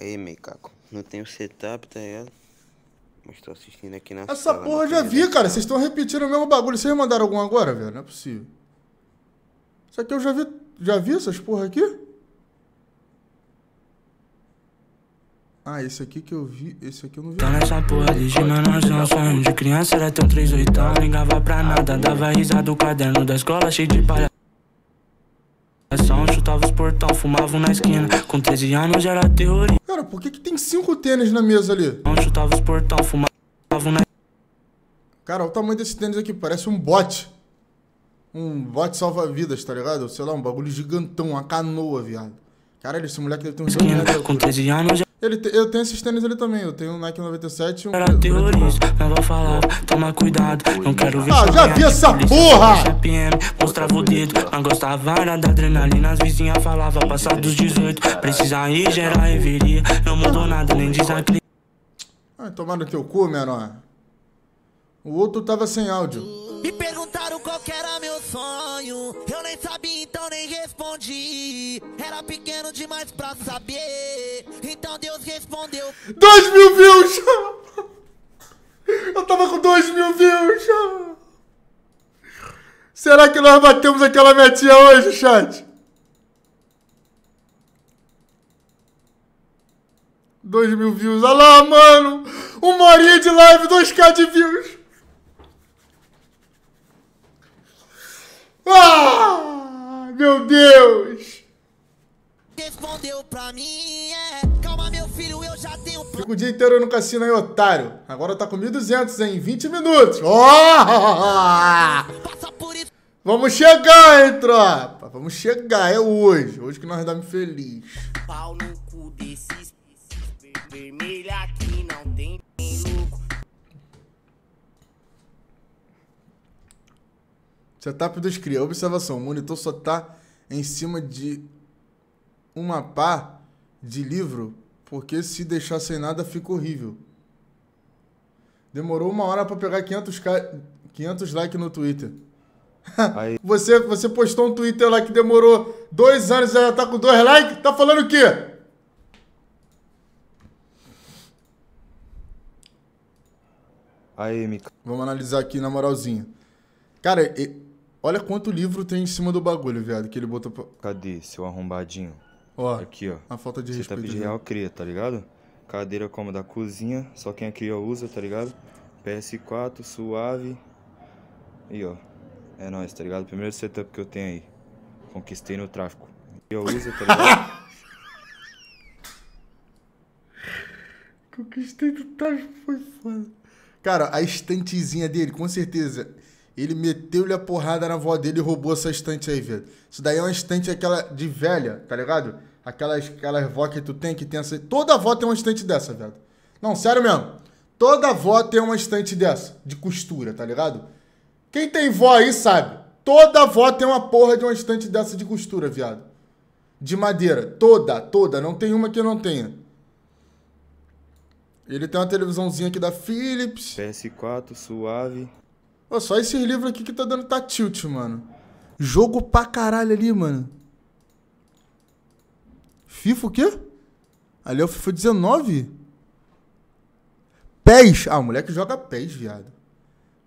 Aí, meio caco. Não tenho setup, tá ligado? Mas tô assistindo aqui na Essa sala, porra eu já vi, cara. Vocês estão repetindo o mesmo bagulho. Vocês mandaram algum agora, velho? Não é possível. Isso aqui eu já vi. Já vi essas porra aqui? Ah, esse aqui que eu vi, esse aqui eu não vi. Tô nessa porra de gima, nós não sonho de criança, era tão 3 oitão. Ligava pra nada, dava risada do caderno da escola, cheio de palha. É só chutava os portão, fumavam na esquina. Com 13 anos era terrorista. Cara, por que, que tem cinco tênis na mesa ali? Só chutava os portão, fumavam na Cara, o tamanho desse tênis aqui, parece um bote. Um bote salva-vidas, tá ligado? Sei lá, um bagulho gigantão, uma canoa, viado. Caralho, esse moleque deve ter Um esquina, com 13 anos já... Ele te, eu tenho esses tênis ali também. Eu tenho um Nike 97 e um. Era terrorista, ela toma cuidado, não quero ver. Ah, já vi essa porra! PM, mostrava o dedo, não gostava adrenalina. As vizinhas passar dos 18, precisa ir, gerar Não mudou nada, nem Ah, tomar no teu cu, menor. O outro tava sem áudio. Me perguntaram qual era meu sonho. Eu nem sabia, então nem respondi. Era pequeno demais pra saber. Então Deus respondeu: 2 mil views! Eu tava com 2 mil views! Será que nós batemos aquela metinha hoje, chat? 2 mil views. Olha lá, mano! Uma horinha de live, 2k de views! pra mim é. Calma, meu filho, eu já tenho. Fica o dia inteiro no cassino aí, otário. Agora tá com 1.200 em 20 minutos. Oh! Passa por isso. Vamos chegar, hein, tropa? Vamos chegar, é hoje. Hoje que nós me feliz. Pau no cu desses vermelha aqui não tem Setup dos cria. Observação, o monitor só tá em cima de uma pá de livro, porque se deixar sem nada fica horrível. Demorou uma hora para pegar 500, ca... 500 likes no Twitter. Aí. Você, você postou um Twitter lá que demorou dois anos e já tá com dois likes? Tá falando o quê? Aí, Mica. Vamos analisar aqui na moralzinha. Cara, e... olha quanto livro tem em cima do bagulho, viado, que ele botou pra... Cadê, seu arrombadinho? Ó, aqui, ó. A falta de tá respeito. Setup de real cria, tá ligado? Cadeira como da cozinha, só quem aqui é cria usa, tá ligado? PS4, suave. E ó, é nóis, tá ligado? Primeiro setup que eu tenho aí. Conquistei no tráfico. eu uso, tá ligado? Conquistei no tráfico, foi foda. Cara, a estantezinha dele, com certeza. Ele meteu-lhe a porrada na vó dele e roubou essa estante aí, velho. Isso daí é uma estante aquela de velha, tá ligado? Aquelas, aquelas vó que tu tem, que tem essa. Toda vó tem uma estante dessa, velho. Não, sério mesmo. Toda vó tem uma estante dessa, de costura, tá ligado? Quem tem vó aí sabe. Toda vó tem uma porra de uma estante dessa de costura, viado. De madeira. Toda, toda. Não tem uma que não tenha. Ele tem uma televisãozinha aqui da Philips. PS4, suave. Pô, só esses livros aqui que tá dando tá tilt, mano. Jogo pra caralho ali, mano. FIFA o quê? Ali é o FIFA 19? PES. Ah, o moleque joga PES, viado.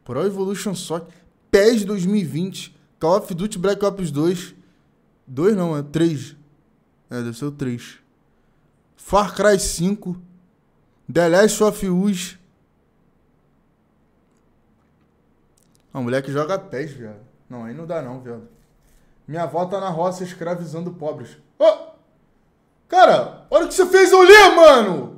Pro Evolution Soccer. PES 2020. Call of Duty Black Ops 2. 2 não, é 3. É, deve ser o 3. Far Cry 5. The Last of Us. mulher moleque joga pés, viado. Não, aí não dá não, viado. Minha avó tá na roça escravizando pobres. Ô! Oh! Cara, olha o que você fez ali, mano!